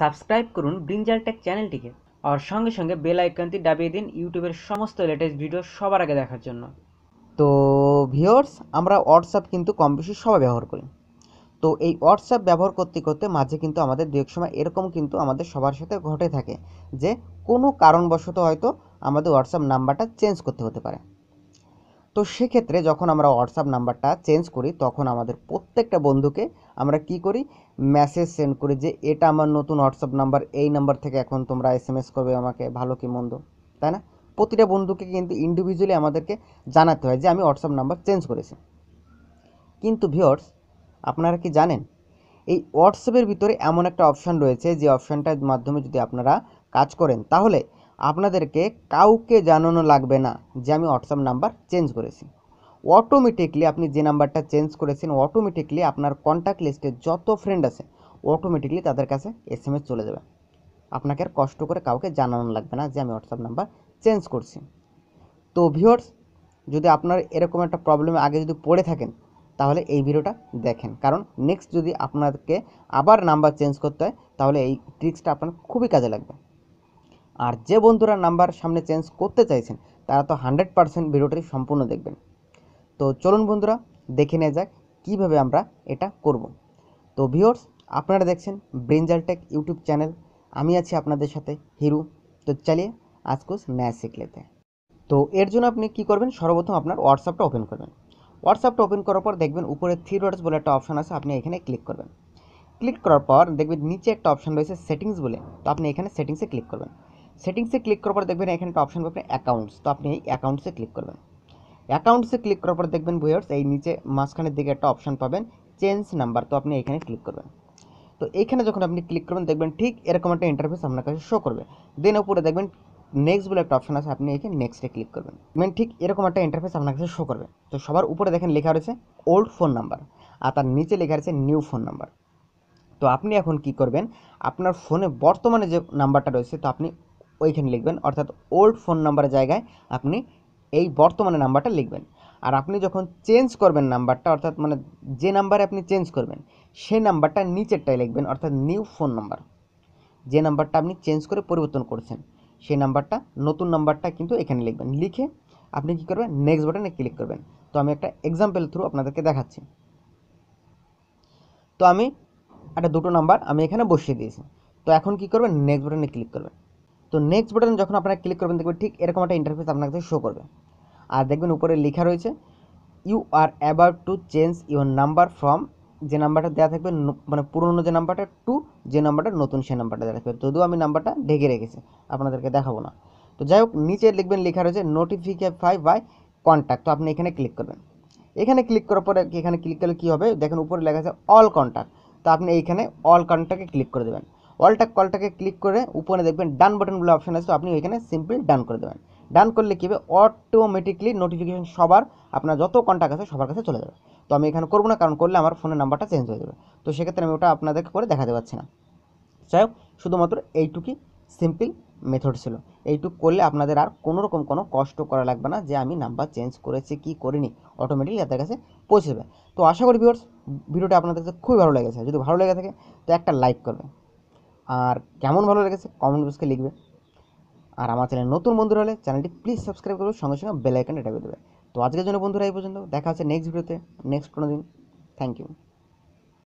subscribe করুন brinjal take চ্যানেলটিকে আর সঙ্গে সঙ্গে বেল আইকনটি দাবিয়ে দিন ইউটিউবের সমস্ত লেটেস্ট ভিডিও সবার আগে দেখার জন্য তো ভিওর্স আমরা হোয়াটসঅ্যাপ কিন্তু কম বেশি সবাই ব্যবহার করি তো এই হোয়াটসঅ্যাপ ব্যবহার করতে করতে মাঝে কিন্তু আমাদের দু এক সময় এরকম কিন্তু আমাদের সবার সাথে ঘটে থাকে যে কোনো কারণবশত হয়তো আমাদের হোয়াটসঅ্যাপ নাম্বারটা চেঞ্জ করতে হতে পারে তো সেক্ষেত্রে যখন আমরা হোয়াটসঅ্যাপ নাম্বারটা চেঞ্জ করি তখন আমাদের প্রত্যেকটা বন্ধুকে আমরা কি করি মেসেজ সেন্ড করি যে এটা আমার নতুন হোয়াটসঅ্যাপ নাম্বার এই নাম্বার থেকে এখন তোমরা এস এম এস করবে আমাকে ভালো কি মন্দ তাই না প্রতিটা বন্ধুকে কিন্তু ইন্ডিভিজুয়ালি আমাদেরকে জানাতে হয় যে আমি হোয়াটসঅ্যাপ নাম্বার চেঞ্জ করেছি কিন্তু ভিওর্স আপনারা কি জানেন এই হোয়াটসঅ্যাপের ভিতরে এমন একটা অপশান রয়েছে যে অপশানটার মাধ্যমে যদি আপনারা কাজ করেন তাহলে আপনাদেরকে কাউকে জানানো লাগবে না যে আমি হোয়াটসঅ্যাপ নাম্বার চেঞ্জ করেছি অটোমেটিকলি আপনি যে নাম্বারটা চেঞ্জ করেছেন অটোমেটিকলি আপনার কন্ট্যাক্ট লিস্টে যত ফ্রেন্ড আছে অটোমেটিকলি তাদের কাছে এস এম এস চলে যাবে আপনাকে আর কষ্ট করে কাউকে জানানো লাগবে না যে আমি হোয়াটসঅ্যাপ নাম্বার চেঞ্জ করছি তো ভিওর্স যদি আপনার এরকম একটা প্রবলেমে আগে যদি পড়ে থাকেন তাহলে এই ভিডিওটা দেখেন কারণ নেক্সট যদি আপনাকে আবার নাম্বার চেঞ্জ করতে হয় তাহলে এই ট্রিক্সটা আপনার খুবই কাজে লাগবে আর যে বন্ধুরা নাম্বার সামনে চেঞ্জ করতে চাইছেন তারা তো হান্ড্রেড পারসেন্ট ভিডিওটি সম্পূর্ণ দেখবেন তো চলুন বন্ধুরা দেখে নেওয়া যাক কীভাবে আমরা এটা করব তো ভিওর্স আপনারা দেখছেন ব্রেঞ্জাল টেক ইউটিউব চ্যানেল আমি আছি আপনাদের সাথে হিরু তো চালিয়ে আজকুস ম্যাচ শিখলেতে তো এর জন্য আপনি কি করবেন সর্বপ্রথম আপনার হোয়াটসঅ্যাপটা ওপেন করবেন হোয়াটসঅ্যাপটা ওপেন করার পর দেখবেন উপরে থ্রি ডটস বলে একটা অপশান আছে আপনি এখানে ক্লিক করবেন ক্লিক করার পর দেখবেন নিচে একটা অপশান রয়েছে সেটিংস বলে তো আপনি এখানে সেটিংসে ক্লিক করবেন সেটিংসে ক্লিক করার পর দেখবেন এখানে একটা অপশন পাবেন অ্যাকাউন্টস তো আপনি এই অ্যাকাউন্টসে ক্লিক করবেন অ্যাকাউন্টসে ক্লিক করার পর দেখবেন ভিউয়ার্স এই নিচে মাঝখানের দিকে একটা অপশন পাবেন চেঞ্জ নাম্বার তো আপনি এখানে ক্লিক করবেন তো এখানে যখন আপনি ক্লিক করবেন দেখবেন ঠিক এরকম একটা ইন্টারফেস আপনার কাছে শো করবে দেন উপরে দেখবেন নেক্সট বলে একটা অপশন আছে আপনি এখানে নেক্সটে ক্লিক করবেন মানে ঠিক এরকম একটা ইন্টারফেস আপনার কাছে শো করবে তো সবার উপরে দেখেন লেখা রয়েছে ওল্ড ফোন নাম্বার আর তার নিচে লেখা রয়েছে নিউ ফোন নাম্বার তো আপনি এখন কি করবেন আপনার ফোনে বর্তমানে যে নাম্বারটা রয়েছে তো আপনি ওইখানে লিখবেন অর্থাৎ ওল্ড ফোন নাম্বারের জায়গায় আপনি এই বর্তমানে নাম্বারটা লিখবেন আর আপনি যখন চেঞ্জ করবেন নাম্বারটা অর্থাৎ মানে যে নাম্বারে আপনি চেঞ্জ করবেন সেই নাম্বারটা নিচেরটায় লিখবেন অর্থাৎ নিউ ফোন নাম্বার যে নাম্বারটা আপনি চেঞ্জ করে পরিবর্তন করছেন সেই নাম্বারটা নতুন নাম্বারটা কিন্তু এখানে লিখবেন লিখে আপনি কি করবেন নেক্সট বাটনে ক্লিক করবেন তো আমি একটা এক্সাম্পল থ্রু আপনাদেরকে দেখাচ্ছি তো আমি একটা দুটো নাম্বার আমি এখানে বসিয়ে দিয়েছি তো এখন কি করবেন নেক্সট বাটনে ক্লিক করবেন তো নেক্সট বাটন যখন আপনারা ক্লিক করবেন দেখবেন ঠিক এরকম একটা ইন্টারফেস আপনার কাছে শো করবে আর দেখবেন উপরে লেখা রয়েছে you are about to change your number from যে নাম্বারটা দেওয়া থাকবে মানে পুরনো যে নাম্বারটা টু যে নাম্বারটা নতুন সেই নাম্বারটা দেওয়া থাকবে যদিও আমি নাম্বারটা ঢেকে রেখেছি আপনাদেরকে দেখাবো না তো যাই হোক নিচে লিখবেন লেখা রয়েছে নোটিফিকাই বাই কন্ট্যাক্ট তো আপনি এখানে ক্লিক করবেন এখানে ক্লিক করার পরে এখানে ক্লিক করলে কী হবে দেখেন উপরে লেখা আছে অল কন্ট্যাক্ট তো আপনি এইখানে অল কন্ট্যাক্টে ক্লিক করে দেবেন অলটা কলটাকে ক্লিক করে উপরে দেখবেন ডান বাটন বলে অপশান আছে তো আপনি ওইখানে সিম্পল ডান করে দেবেন ডান করলে কী হবে অটোমেটিকলি নোটিফিকেশন সবার আপনার যত কন্ট্যাক্ট আছে সবার কাছে চলে যাবে তো আমি এখানে করবো না কারণ করলে আমার ফোনের নাম্বারটা চেঞ্জ হয়ে যাবে তো সেক্ষেত্রে আমি ওটা আপনাদেরকে করে দেখাতে পারছি না যাই হোক শুধুমাত্র এইটুকুই সিম্পল মেথড ছিল এইটুকু করলে আপনাদের আর কোনো রকম কোনো কষ্ট করা লাগবে না যে আমি নাম্বার চেঞ্জ করেছি কি করিনি অটোমেটিকলি তাদের কাছে পৌঁছে যাবে তো আশা করি ভিউর্স ভিডিওটা আপনাদের কাছে খুবই ভালো লেগেছে যদি ভালো লেগে থাকে তো একটা লাইক করবে আর কেমন ভালো লেগেছে কমেন্ট বক্সকে লিখবে আর আমার চ্যানেল নতুন বন্ধুরা হলে চ্যানেলটি প্লিজ সাবস্ক্রাইব করবে সঙ্গে সঙ্গে বেলাইকনটা এটা দেবে তো আজকের জন্য বন্ধুরা এই পর্যন্ত দেখা হচ্ছে নেক্সট ভিডিওতে নেক্সট কোনো দিন থ্যাংক ইউ